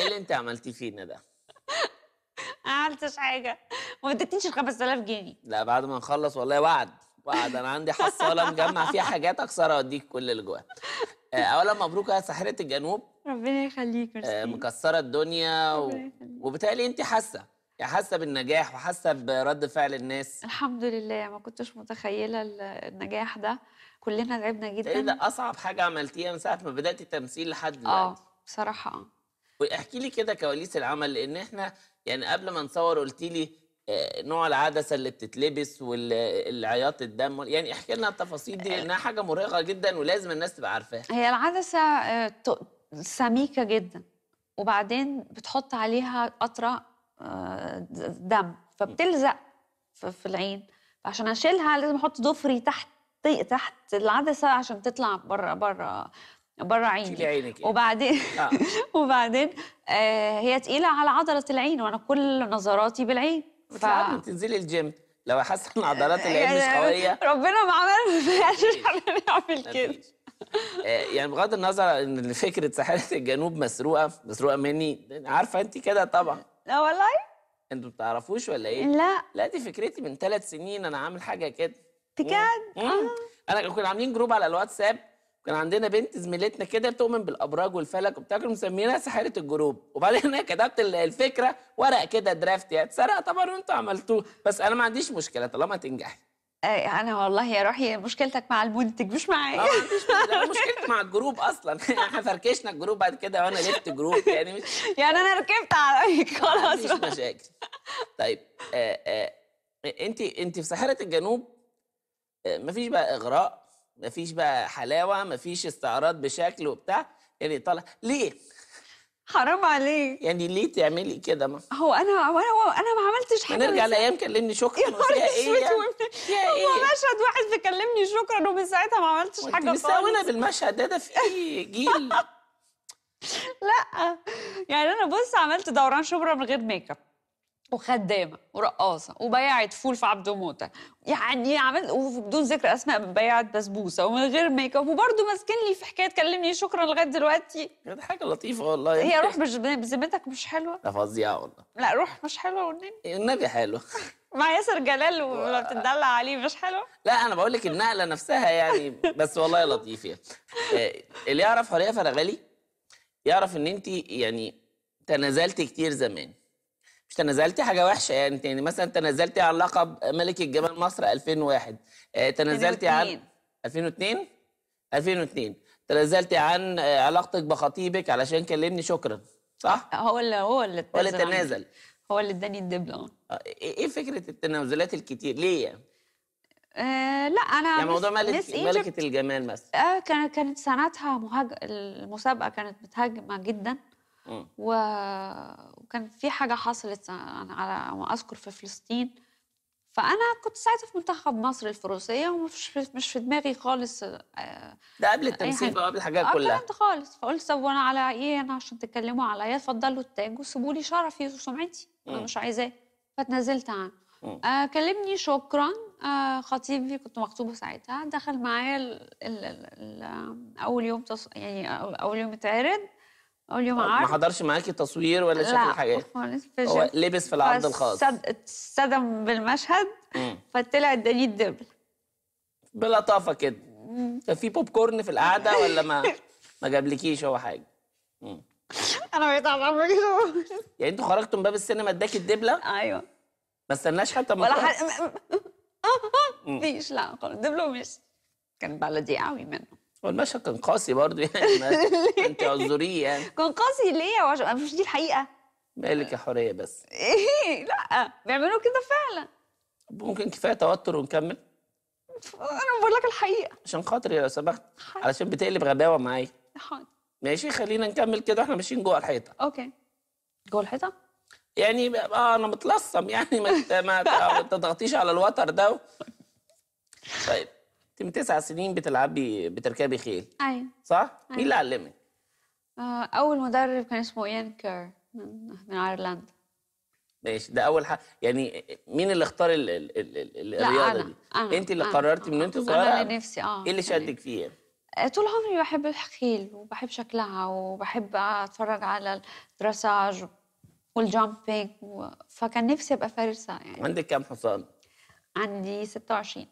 ايه اللي انت عملتيه فينا ده؟ ما عملتش حاجه ما ادتنيش ال 5000 جنيه لا بعد ما نخلص والله وعد وعد انا عندي حصاله مجمع فيها حاجات اكسرها اوديك كل اللي جواها آه، اولا مبروك يا ساحره الجنوب ربنا يخليك ميرسي آه، مكسره الدنيا و... وبالتالي انت حاسه يعني حاسه بالنجاح وحاسه برد فعل الناس الحمد لله ما كنتش متخيله النجاح ده كلنا تعبنا جدا ايه ده اصعب حاجه عملتيها من ساعه ما بداتي تمثيل لحد آه، دلوقتي اه بصراحه اه واحكي لي كده كواليس العمل لان احنا يعني قبل ما نصور قلت لي آه، نوع العدسه اللي بتتلبس والعياط الدم يعني احكي لنا التفاصيل دي لانها آه. حاجه مرهقه جدا ولازم الناس تبقى عارفاها هي العدسه آه، سميكه جدا وبعدين بتحط عليها قطره دم فبتلزق في العين عشان اشيلها لازم احط ضفري تحت تحت العدسه عشان تطلع بره بره بره عيني عينك يعني. وبعدين آه. وبعدين آه هي تقيله على عضله العين وانا كل نظراتي بالعين ف... تنزلي الجيم لو حاسه ان عضلات العين مش يعني قويه ربنا ما عملش نعمل كده آه، يعني بغض النظر ان فكره ساحره الجنوب مسروقه مسروقه مني عارفه انت كده طبعا لا والله انتوا ما بتعرفوش ولا ايه؟ لا لا دي فكرتي من ثلاث سنين انا عامل حاجه كده بجد؟ آه. انا كنا عاملين جروب على الواتساب كان عندنا بنت زميلتنا كده بتؤمن بالابراج والفلك وبتاع كانوا مسمينها ساحره الجروب وبعدين انا كتبت الفكره ورق كده درافت يعني اتسرق طبعا وانتوا عملتوه بس انا ما عنديش مشكله طالما تنجحي انا والله يا روحي مشكلتك مع المنتج مش معايا مشكلتي مع الجروب اصلا احنا فركشنا الجروب بعد كده وانا لبت جروب يعني مش يعني انا ركبت على رايك خلاص مش مشاكل طيب انت آه، آه، انت في ساحره الجنوب آه، مفيش بقى اغراء مفيش بقى حلاوه مفيش استعراض بشكل وبتاع يعني طالع ليه حرام عليك يعني ليه تعملي كده ما هو انا انا انا ما عملتش حاجه نرجع لايام كلمني شكرا يا نهار إيه يعني؟ هو إيه؟ مشهد واحد بيكلمني شكرا ومن ساعتها ما عملتش حاجه خالص مستوانا بالمشهد ده ده في إيه جيل لا يعني انا بص عملت دوران شبرا من غير ميك اب وخدامه ورقاصه وبياعه فول في عبد موته يعني عملت وبدون ذكر اسماء بياعه بسبوسه ومن غير ميك اب وبرده ماسكين لي في حكايه كلمني شكرا لغايه دلوقتي كانت حاجه لطيفه والله هي روح مش بذمتك مش حلوه لا فظيعه والله لا روح مش حلوه والنبي إيه، النبي حلو مع ياسر جلال ولما بتدلع عليه مش حلو لا انا بقول لك النقله نفسها يعني بس والله لطيف يعني آه، اللي يعرف حوريه فرغلي يعرف ان انت يعني تنازلت كتير زمان مش تنازلتي حاجه وحشه يعني يعني مثلا تنازلتي عن لقب ملك الجمال مصر 2001 آه، تنازلتي عن 2002 2002 تنازلتي عن آه، علاقتك بخطيبك علشان كلمني شكرا صح آه، هو اللي هو اللي هو اللي تنازل هو اللي اداني الدبل إيه،, ايه فكره التنازلات الكتير ليه يعني آه لا انا يعني موضوع ملك إيه، ملكه الجمال مثلا آه كانت كانت سنتها المسابقه كانت متهاجمه جدا و... وكان في حاجه حصلت على ما اذكر في فلسطين فانا كنت ساعتها في منتخب مصر الفروسيه ومش مش في دماغي خالص آه، ده قبل التمثيل بقى قبل الحاجات آه، كلها قبل خالص فقلت طب وانا على ايه انا عشان تتكلموا عليا اتفضلوا التاج وسيبوا لي شرفي وسمعتي انا مش عايزاه فتنازلت عنه آه كلمني شكرا آه خطيبي كنت مخطوبه ساعتها دخل معايا اول يوم تص... يعني اول يوم اتعرض اول يوم عرض ما حضرش معاكي تصوير ولا شكل الحاجات لا خالص هو لبس في العرض الخاص اتصدم بالمشهد فطلع اداني الدبل بلطافه كده كان في بوب كورن في القعده ولا ما ما جابلكيش هو حاجه انا بقيت اعرف يعني انتوا خرجتوا من باب السينما اداكي الدبله ايوه ما استناش حتى ما ولا حد مفيش لا خالص دبله مش كان بلدي قوي منه والمشهد كان قاسي برضه يعني انت اعذريه يعني كان قاسي ليه وعش... مش دي الحقيقه مالك يا حوريه بس ايه لا بيعملوا كده فعلا ممكن كفايه توتر ونكمل انا بقول لك الحقيقه عشان خاطري لو سمحت علشان بتقلب غباوه معايا حاضر ماشي خلينا نكمل كده واحنا ماشيين جوه الحيطه اوكي جوه الحيطه يعني اه انا متلصم يعني ما آه، ما تضغطيش على الوتر ده طيب من تسع سنين بتلعبي بتركبي خيل ايوه صح؟ أيوة. مين اللي علمك؟ آه، اول مدرب كان اسمه ايان كير من, ايرلندا ماشي ده اول حاجه يعني مين اللي اختار ال ال ال الرياضه أنا. دي؟ أنا. انت اللي أنا. قررتي من انت صغيره؟ انا اللي نفسي اه ايه اللي يعني شدك فيها؟ آه، طول عمري بحب الخيل وبحب شكلها وبحب اتفرج على الدراساج والجامبينج فكان نفسي ابقى فارسه يعني عندك كام حصان؟ عندي 26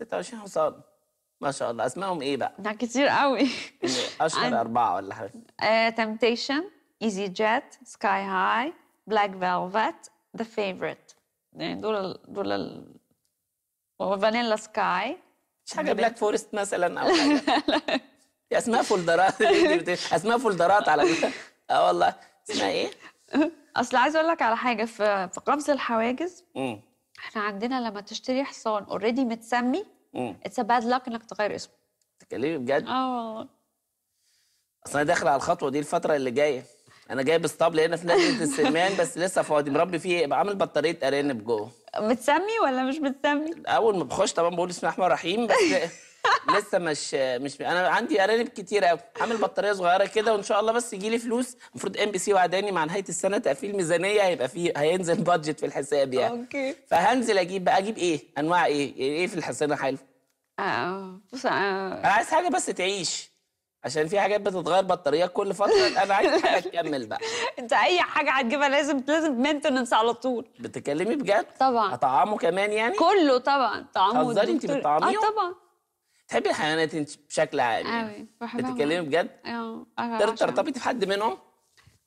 26 حصان ما شاء الله اسمائهم ايه بقى؟ ده كتير قوي اشهر اربعه ولا حاجه تمتيشن ايزي جيت سكاي هاي بلاك فيلفت ذا فيفورت يعني دول دول ال... وفانيلا سكاي مش حاجه بلاك فورست مثلا او حاجه دي اسماء فولدرات اسماء فولدرات على اه والله اسمها ايه؟ اصل عايز اقول لك على حاجه في في قفز الحواجز احنا عندنا لما تشتري حصان اوريدي متسمي اتس باد لك انك تغير اسمه تتكلمي بجد؟ اه والله اصل انا داخل على الخطوه دي الفتره اللي جايه انا جايب اسطبل هنا في نادي السلمان بس لسه فاضي مربي فيه إيه؟ يبقى عامل بطاريه ارانب جوه متسمي ولا مش متسمي؟ اول ما بخش طبعا بقول بسم الله الرحمن الرحيم بس لسه مش مش انا عندي ارانب كتير قوي عامل بطاريه صغيره كده وان شاء الله بس يجي لي فلوس المفروض ام بي سي وعداني مع نهايه السنه تقفيل ميزانيه هيبقى في هينزل بادجت في الحساب يعني اوكي فهنزل اجيب بقى اجيب ايه انواع ايه يعني ايه في الحسنه حلو اه بص آه. انا عايز حاجه بس تعيش عشان في حاجات بتتغير بطاريه كل فتره انا عايز حاجه تكمل بقى انت اي حاجه هتجيبها لازم لازم مينتننس على طول بتتكلمي بجد طبعا هطعمه كمان يعني كله طبعا طعمه انت بتطعميه اه طبعا تحبي الحيوانات انت بشكل عام قوي يعني؟ بحبها بتتكلمي بجد؟ اه تقدري ترتبطي بحد منهم؟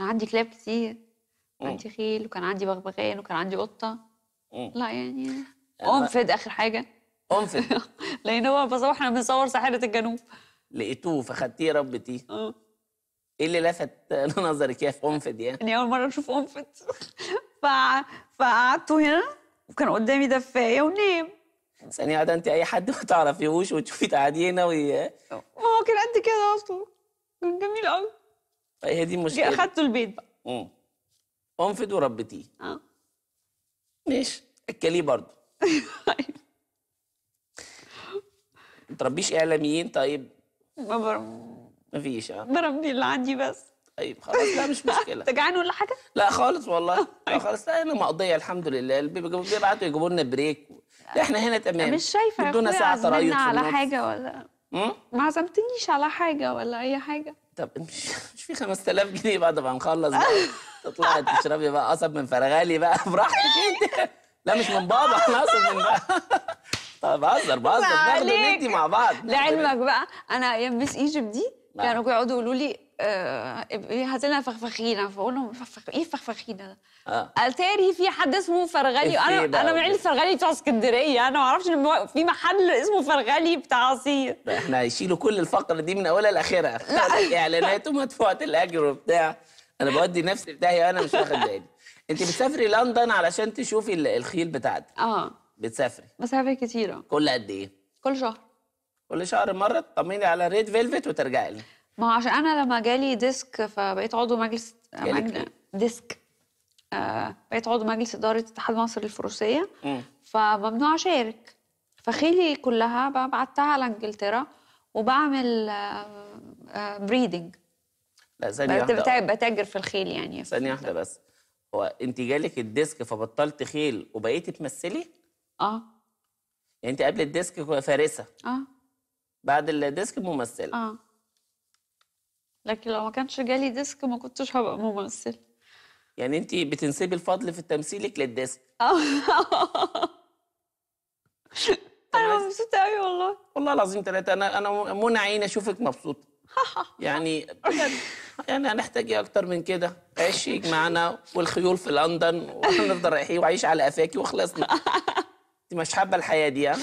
انا عندي كلاب كتير عندي خيل وكان عندي بغبغان وكان عندي قطه مم. لا يعني, يعني انفد اخر حاجه انفد لان هو بصراحه احنا بنصور ساحره الجنوب لقيتوه فخدتيه ربتيه اه ايه اللي لفت نظرك يا في انفد يعني؟ يعني اول مره اشوف انفد فقعدته هنا وكان قدامي دفايه ونام ثانية واحدة أنت أي حد ما تعرفيهوش وتشوفي تعادينا هنا ما هو كان قد كده أصلا كان جميل أوي هي دي المشكلة أخدته البيت بقى امم انفض وربيتيه أه ماشي اكليه برضه أيوه. ما تربيش إعلاميين طيب ما ما مفيش اه بربي اللي عندي بس طيب خلاص لا مش مشكله انت جعان ولا حاجه؟ لا خالص والله طيب. لا خالص لا انا مقضيه الحمد لله بيبعتوا يجيبوا لنا بريك احنا هنا تمام مش شايفه ادونا ساعه عزمنا على حاجه ولا ما عزمتنيش على حاجه ولا اي حاجه طب مش مش في 5000 جنيه بعد ما نخلص بقى تطلعي تشربي بقى قصب من فرغالي بقى براحتك انت لا مش من بابا انا قصب من بقى طب بهزر بهزر ناخده ندي مع بعض لعلمك بقى انا ايام مس ايجيبت دي نعم. كانوا بيقعدوا يقولوا لي آه، لنا فخفخينه فاقول لهم فخفخ ايه فخفخينه ده؟ آه. اتاري في حد اسمه فرغلي إيه، انا انا من عيله فرغلي بتوع اسكندريه انا ما اعرفش ان في محل اسمه فرغلي بتاع عصير احنا هيشيلوا كل الفقره دي من اولها لاخرها لا اعلانات ومدفوعه الاجر وبتاع انا بودي نفسي في داهيه وانا مش واخد بالي انت بتسافري لندن علشان تشوفي الخيل بتاعتك اه بتسافري بسافر كتير كل قد ايه؟ كل شهر كل شهر مره تطمني على ريد فيلفت وترجعي لي ما هو عشان انا لما جالي ديسك فبقيت عضو مجلس إيه؟ ديسك آه بقيت عضو مجلس اداره اتحاد مصر للفروسيه فممنوع اشارك فخيلي كلها بعتها على انجلترا وبعمل آه آه بريدنج لا ثانية واحدة بتاجر في الخيل يعني ثانية واحدة بس هو انت جالك الديسك فبطلت خيل وبقيتي تمثلي؟ اه يعني انت قبل الديسك فارسة اه بعد الديسك ممثلة اه لكن لو ما كانش جالي ديسك ما كنتش هبقى ممثل يعني انت بتنسبي الفضل في تمثيلك للديسك انا مبسوطه قوي والله والله العظيم ثلاثه انا انا منى عيني اشوفك مبسوطه يعني يعني هنحتاج ايه اكتر من كده عيشي معانا والخيول في لندن ونفضل رايحين وعيش على قفاكي وخلصنا انت مش حابه الحياه دي ها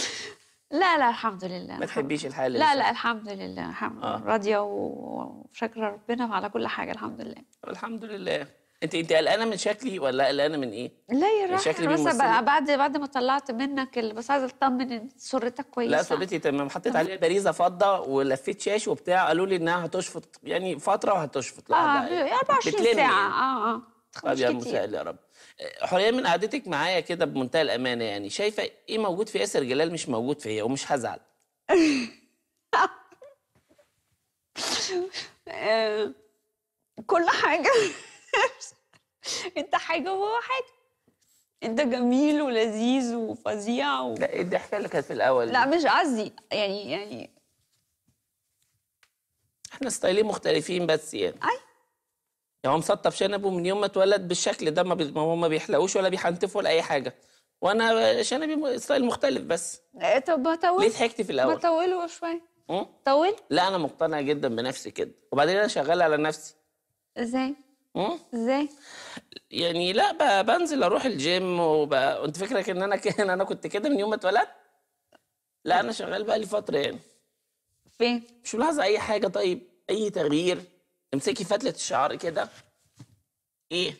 لا لا الحمد لله ما تحبيش الحياه لا لسه. لا الحمد لله الحمد آه. لله آه. راضيه وشاكره ربنا على كل حاجه الحمد لله الحمد لله انت انت قلقانه من شكلي ولا قلقانه من ايه؟ لا يا راحه يعني شكلي بس بعد بعد ما طلعت منك بس عايزه اطمن ان صورتك كويسه لا صورتي تمام حطيت عليها باريزه فضه ولفيت شاش وبتاع قالوا لي انها هتشفط يعني فتره وهتشفط اه 24 يعني. ساعه اه اه طب يا مسهل يا رب حريه من قعدتك معايا كده بمنتهى الامانه يعني شايفه ايه موجود في ياسر جلال مش موجود فيا ومش هزعل كل حاجه انت حاجه وهو حاجه انت جميل ولذيذ وفظيع و... لا ايه الضحكه اللي كانت في الاول لا مش قصدي يعني يعني احنا ستايلين مختلفين بس يعني أي. أيوة. يعني هو مسطف شنبه من يوم ما اتولد بالشكل ده ما, هو ما بيحلقوش ولا بيحنتفوا ولا اي حاجه وانا شنبي ستايل مختلف بس إيه، طب هطول ليه ضحكت في الاول؟ بطوله شويه طول؟ لا انا مقتنع جدا بنفسي كده وبعدين انا شغال على نفسي ازاي؟ ازاي؟ يعني لا بنزل اروح الجيم وبقى انت فكرك ان انا كان انا كنت كده من يوم ما اتولدت؟ لا انا شغال بقى لي فتره يعني فين؟ مش ملاحظه اي حاجه طيب اي تغيير امسكي فتله الشعر كده ايه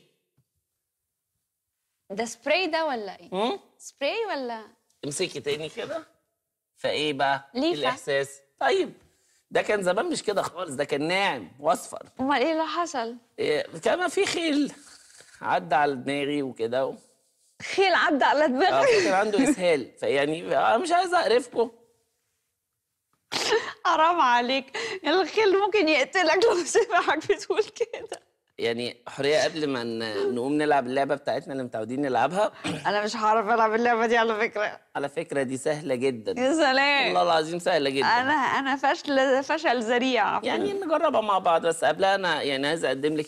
ده سبراي ده ولا ايه مم؟ سبراي ولا امسكي تاني كده فايه بقى ليه الاحساس طيب ده كان زمان مش كده خالص ده كان ناعم واصفر امال ايه اللي حصل إيه كان في خيل عدى على دماغي وكده و... خيل عدى على دماغي اه كان عنده اسهال فيعني انا آه، مش عايز اقرفكم حرام عليك الخيل ممكن يقتلك لو سمعك بتقول كده يعني حريه قبل ما نقوم نلعب اللعبه بتاعتنا اللي متعودين نلعبها انا مش هعرف العب اللعبه دي على فكره على فكره دي سهله جدا يا سلام والله العظيم سهله جدا انا انا فاشله فشل ذريع يعني نجربها مع بعض بس قبلها انا يعني عايز اقدم لك